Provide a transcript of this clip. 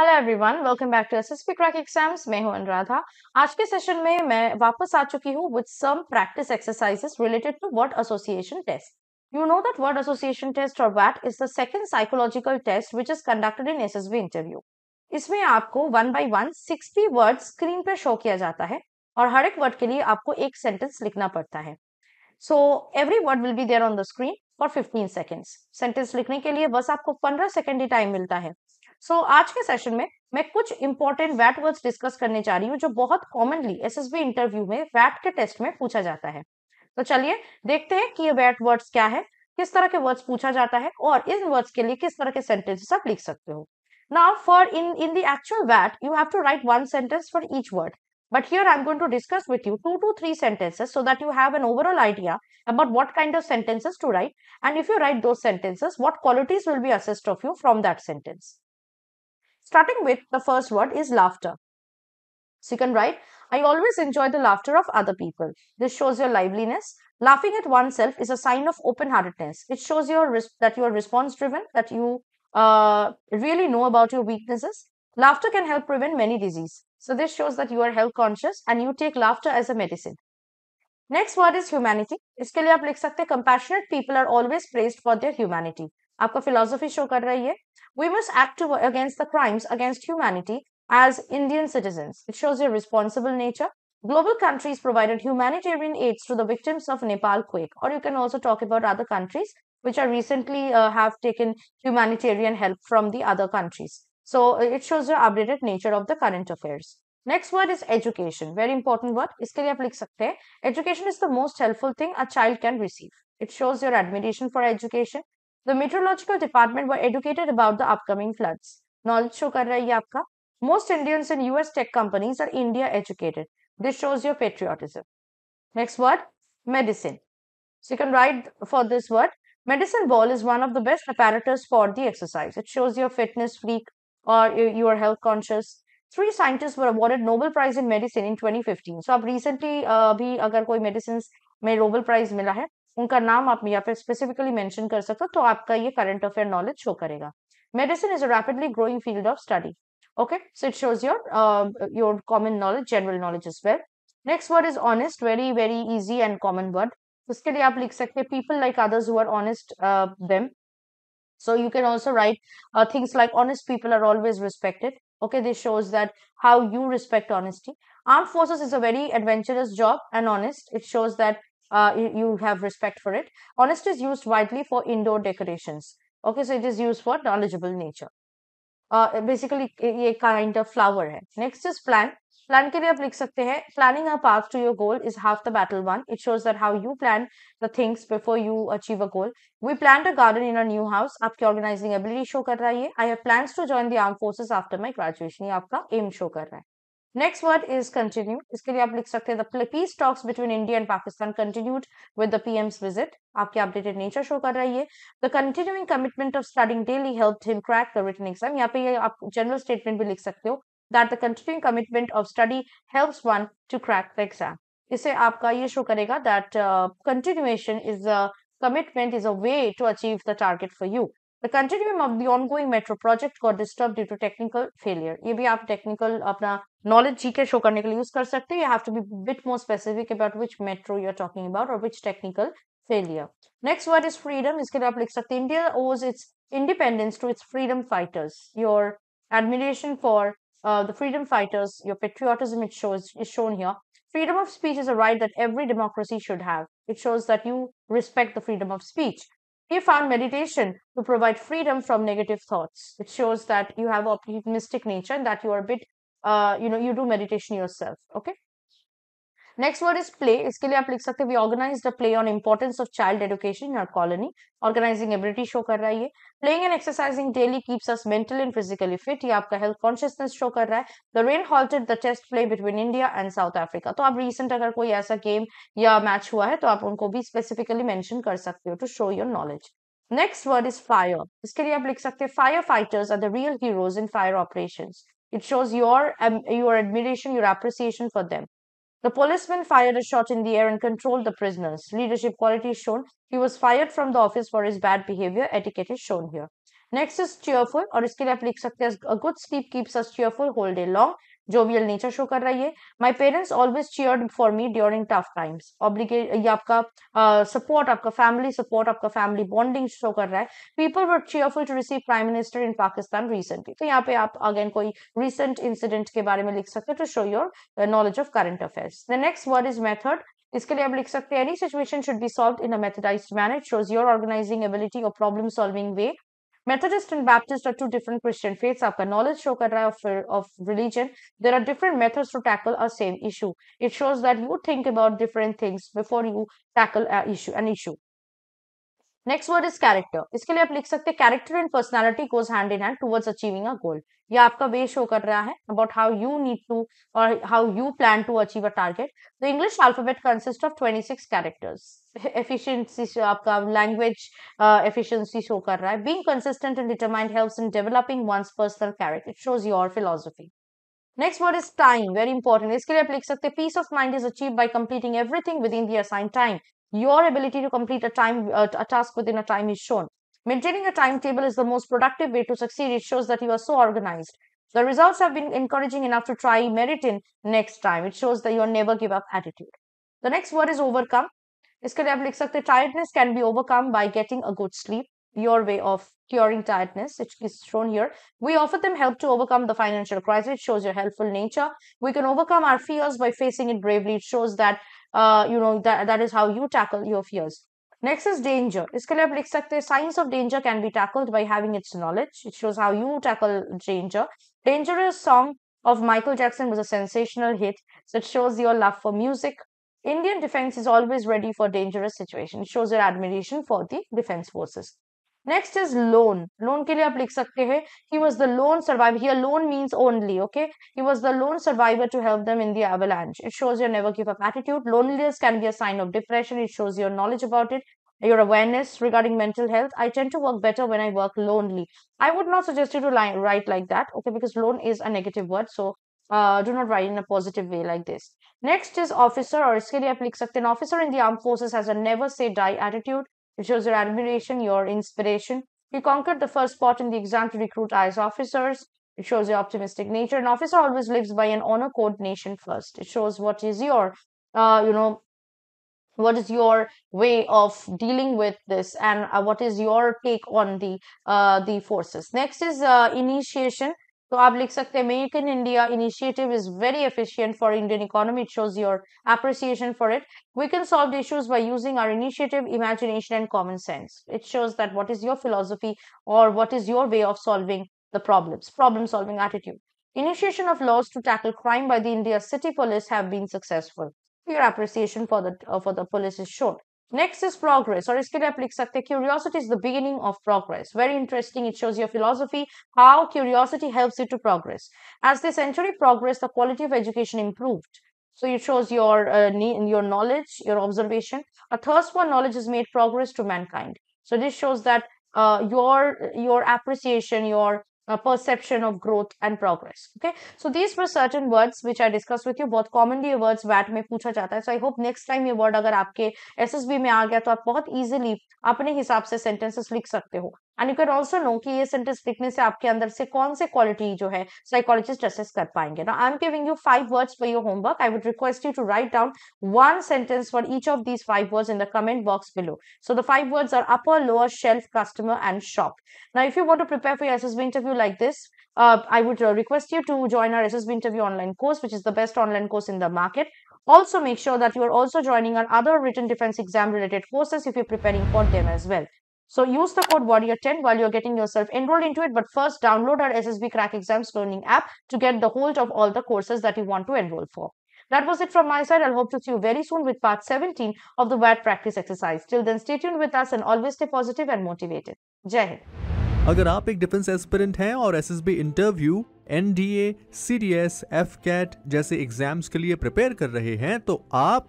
Hello everyone welcome back to SSP crack exams मैं हूं अनुराधा आज के सेशन में मैं वापस आ चुकी हूं with some practice exercises related to word association test you know that word association test और वैट is the second psychological test which is conducted in SSB interview इसमें आपको one by one sixty word screen पर show किया जाता है और हर एक वर्ड के लिए आपको एक सेंटेंस लिखना पड़ता है so every word will be there on the screen for fifteen seconds sentence लिखने के लिए बस आपको पंद्रह सेकेंड ही टाइम मिलता है सो so, आज के सेशन में मैं कुछ इंपॉर्टेंट वैट वर्ड्स डिस्कस करने जा रही हूँ जो बहुत commonly S S B interview में वैट के टेस्ट में पूछा जाता है तो चलिए देखते हैं कि ये वैट वर्ड्स क्या है किस तरह के वर्ड्स पूछा जाता है और इन वर्ड्स के लिए किस तरह के सेंटेंसेस आप लिख सकते हो now for in in the actual वैट you have to write one sentence for each word but here I am going to discuss with you two two three sentences so that you have an overall idea about what kind of sentences to write and if you write those sentences what qualities will be assist of you from that sentence Starting with the first word is laughter. So you can write, I always enjoy the laughter of other people. This shows your liveliness. Laughing at oneself is a sign of open heartedness. It shows your that you are response driven, that you uh, really know about your weaknesses. Laughter can help prevent many diseases. So this shows that you are health conscious and you take laughter as a medicine. Next word is humanity. इसके लिए आप लिख सकते compassionate people are always praised for their humanity. आपका philosophy show कर रही है we must act against the crimes against humanity as Indian citizens. It shows your responsible nature. Global countries provided humanitarian aids to the victims of Nepal quake, or you can also talk about other countries which are recently uh, have taken humanitarian help from the other countries. So uh, it shows the updated nature of the current affairs. Next word is education. Very important word. इसके लिए आप Education is the most helpful thing a child can receive. It shows your admiration for education. The meteorological department were educated about the upcoming floods. Knowledge show kar rahi hai aapka. Most Indians in US tech companies are India educated. This shows your patriotism. Next word, medicine. So you can write for this word. Medicine ball is one of the best apparatus for the exercise. It shows your fitness freak or you are health conscious. Three scientists were awarded Nobel Prize in Medicine in 2015. So recently uh, भी अगर कोई medicines में Nobel Prize मिला है उनका नाम आप यहाँ पे स्पेसिफिकली मेंशन कर सकते हो तो आपका ये करंट अफेयर नॉलेज शो करेगा medicine is a rapidly growing field of study okay so it shows your your common knowledge general knowledge is well next word is honest very very easy and common word उसके लिए आप लिख सकते हैं people like others who are honest them so you can also write things like honest people are always respected okay this shows that how you respect honesty arm forces is a very adventurous job and honest it shows that uh, you have respect for it. Honest is used widely for indoor decorations. Okay, so it is used for knowledgeable nature. Uh, eh, basically, ये eh, kind of flower है. Next is plan. Plan के लिए आप लिख सकते हैं Planning a path to your goal is half the battle won. It shows that how you plan the things before you achieve a goal. We planned a garden in our new house. आपकी organizing ability show कर रहा है I have plans to join the armed forces after my graduation. ये आपका aim show कर रहा है. Next word is continue इसके लिए आप लिख सकते हैं peace talks between India and Pakistan continued with the PM's visit आपकी अपडेटेड नेचर शो कर रही है the continuing commitment of starting daily help him crack the written exam यहाँ पे आप जनरल स्टेटमेंट भी लिख सकते हो that the continuing commitment of study help one to crack the exam इसे आपका ये शो करेगा that continuation is a commitment is a way to achieve the target for you The continuum of the ongoing metro project got disturbed due to technical failure. ये भी आप technical अपना knowledge GK show करने के लिए use कर सकते हैं. You have to be a bit more specific about which metro you are talking about or which technical failure. Next word is freedom. इसके लिए आप लिख सकते हैं. India owes its independence to its freedom fighters. Your admiration for uh, the freedom fighters, your patriotism it shows is shown here. Freedom of speech is a right that every democracy should have. It shows that you respect the freedom of speech. He found meditation to provide freedom from negative thoughts. It shows that you have optimistic nature and that you are a bit, uh, you know, you do meditation yourself. Okay. Next word is play इसके लिए आप लिख सकते हैं we organise the play on importance of child education in our colony organising ability show कर रहा है ये playing and exercising daily keeps us mental and physically fit ये आपका हेल्थ कॉन्शियसनेस शो कर रहा है the rain halted the test play between India and South Africa तो आप रिसेंट अगर कोई ऐसा गेम या मैच हुआ है तो आप उनको भी स्पेसिफिकली मैंशन कर सकते हो to show your knowledge next word is fire इसके लिए आप लिख सकते हैं fire fighters are the real heroes in fire operation it shows your your admiration your appreciation for them The policeman fired a shot in the air and controlled the prisoners. Leadership quality is shown. He was fired from the office for his bad behavior. Etiquette is shown here. Next is cheerful. Or इसके लिए आप लिख सकते a good sleep keeps us cheerful whole day long. Jovial nature show कर रही है my parents always cheer for me during tough times obligate ये आपका सपोर्ट आपका फैमिली सपोर्ट आपका फैमिली बॉन्डिंग शो कर रहा है people were cheerful to receive prime minister in Pakistan recently तो यहाँ पे आप अगेन कोई रिसेंट इंसिडेंट के बारे में लिख सकते हो to show your knowledge of current affairs the next word is method इसके लिए आप लिख सकते हैं any situation should be solve in a methodised manner shows your organising ability और problem solving way Methodist and Baptist are two different Christian faiths. Our knowledge show kar of, of religion, there are different methods to tackle a same issue. It shows that you think about different things before you tackle a issue, an issue. Next word is character इसके लिए आप लिख सकते हैं character and personality goes hand in hand towards achieving a goal ये आपका way show कर रहा है about how you need to और how you plan to achieve a target the English alphabet consist of 26 characters efficiency आपका language efficiency show कर रहा है being consistent and determined helps in developing one's personal character it shows your philosophy next word is time very important इसके लिए आप लिख सकते हैं peace of mind is achieve by completing everything within the assign time your ability to complete a time uh, a task within a time is shown maintaining a timetable is the most productive way to succeed it shows that you are so organized the results have been encouraging enough to try merit in next time it shows that you never give up attitude the next word is overcome इसके लिए आप लिख सकते हैं tiredness can be overcome by getting a good your way of curing tiredness, which is shown here. We offer them help to overcome the financial crisis. It shows your helpful nature. We can overcome our fears by facing it bravely. It shows that uh, you know that, that is how you tackle your fears next is danger इसके लिए आप लिख सकते signs of danger can be tackled by having its knowledge it shows how you tackle danger dangerous song of michael jackson was a sensational hit so it shows your love for music indian defense is always ready for dangerous situations shows your admiration for the defense forces next is lone lone के लिए आप लिख सकते हैं he was the lone survive here lone means only okay he was the lone survivor to help them in the avalanche it shows your never give up attitude loneliness can be a sign of depression it shows your knowledge about it your awareness regarding mental health. I tend to work better when I work lonely. I would not suggest you to line, write like that, okay, because loan is a negative word. So uh, do not write in a positive way like this. Next is officer or iske liye aap sakte Officer in the armed forces has a never say die attitude. It shows your admiration, your inspiration. You conquered the first spot in the exam to recruit IS officers. It shows your optimistic nature. An officer always lives by an honor code nation first. It shows what is your, uh, you know, what is your way of dealing with this and uh, what is your take on the uh, the forces next is uh, initiation तो आप लिख सकते हैं make in India initiative is very efficient for Indian economy it shows your appreciation for it we can solve issues by using our initiative imagination and common sense it shows that what is your philosophy और what is your way of solving the problems problem solving attitude Initiation of laws to tackle crime by the India City Police have been successful. Your appreciation for the uh, for the police is shown. Next is progress, or is it आप curiosity is the beginning of progress. Very interesting. It shows your philosophy how curiosity helps you to progress. As the century progressed, the quality of education improved. So it shows your uh, your knowledge, your observation. A thirst for knowledge has made progress to mankind. So this shows that uh, your your appreciation, your uh, perception of growth and progress okay so these were certain words which i discussed with you both commonly words vat mein pucha jata hai so i hope next time ये word agar aapke ssb mein aa gaya to aap bahut easily apne hisab se sentences likh sakte ho and you can also know कि ये sentence लिखने से आपके अंदर से कौन से क्वालिटी जो है साइकोलॉजिस्ट असेस कर पाएंगे ना I am giving you five words for your homework I would request you to write down one sentence for each of these five words in the comment box below so the five words are upper lower shelf customer and shop now if you want to prepare for your SSB interview like this Uh, I would request you to join our SSB interview online course, which is the best online course in the market. Also, make sure that you are also joining our other written defense exam related courses if you're preparing for them as well. So use the code WARRIOR10 while you're getting yourself enrolled into it. But first, download our SSB Crack Exams Learning app to get the hold of all the courses that you want to enroll for. That was it from my side. I'll hope to see you very soon with part 17 of the bad practice exercise. Till then, stay tuned with us and always stay positive and motivated. Jai. Hind अगर आप एक defence aspirant हैं और S S B interview N D A C D S F CAT जैसे exams के लिए prepare कर रहे हैं तो आप